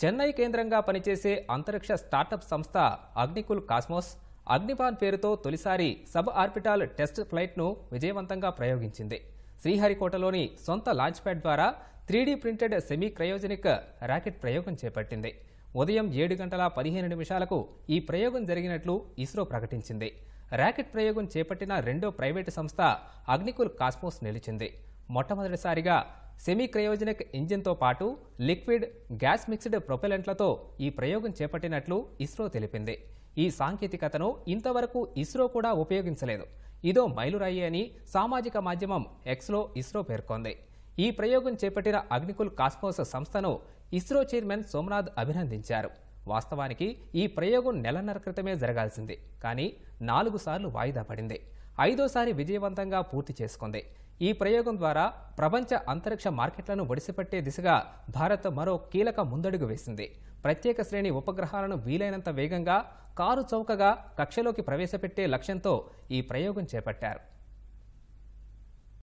చెన్నై కేంద్రంగా పనిచేసే అంతరిక్ష స్టార్టప్ సంస్థ అగ్నికుల్ కాస్మోస్ అగ్నిపాన్ పేరుతో తొలిసారి సబ్ ఆర్బిటాల్ టెస్ట్ ఫ్లైట్ను విజయవంతంగా ప్రయోగించింది శ్రీహరికోటలోని సొంత లాంచ్ ప్యాడ్ ద్వారా three D printed semi cryogenic rocket ప్రయోగం చేపట్టింది ఉదయం ఏడు గంటల పదిహేను నిమిషాలకు ఈ ప్రయోగం జరిగినట్లు ఇస్రో ప్రకటించింది రాకెట్ ప్రయోగం చేపట్టిన రెండో ప్రైవేటు సంస్థ అగ్నికుల్ కాస్మోస్ నిలిచింది మొట్టమొదటిసారిగా సెమీ క్రయోజనిక్ ఇంజిన్తో పాటు లిక్విడ్ గ్యాస్ మిక్స్డ్ ప్రొపెలెంట్లతో ఈ ప్రయోగం చేపట్టినట్లు ఇస్రో తెలిపింది ఈ సాంకేతికతను ఇంతవరకు ఇస్రో కూడా ఉపయోగించలేదు ఇదో మైలురాయి అని సామాజిక మాధ్యమం ఎక్స్లో ఇస్రో పేర్కొంది ఈ ప్రయోగం చేపట్టిన అగ్నికుల్ కాస్మోస్ సంస్థను ఇస్రో చైర్మన్ సోమనాథ్ అభినందించారు వాస్తవానికి ఈ ప్రయోగం నెలన్నర క్రితమే జరగాల్సింది కానీ నాలుగు సార్లు వాయిదా పడింది ఐదోసారి విజయవంతంగా పూర్తి చేసుకుంది ఈ ప్రయోగం ద్వారా ప్రపంచ అంతరిక్ష మార్కెట్లను ఒడిసిపెట్టే దిశగా భారత్ మరో కీలక ముందడుగు వేసింది ప్రత్యేక శ్రేణి ఉపగ్రహాలను వీలైనంత వేగంగా కారు చౌకగా కక్షలోకి ప్రవేశపెట్టే లక్ష్యంతో ఈ ప్రయోగం చేపట్టారు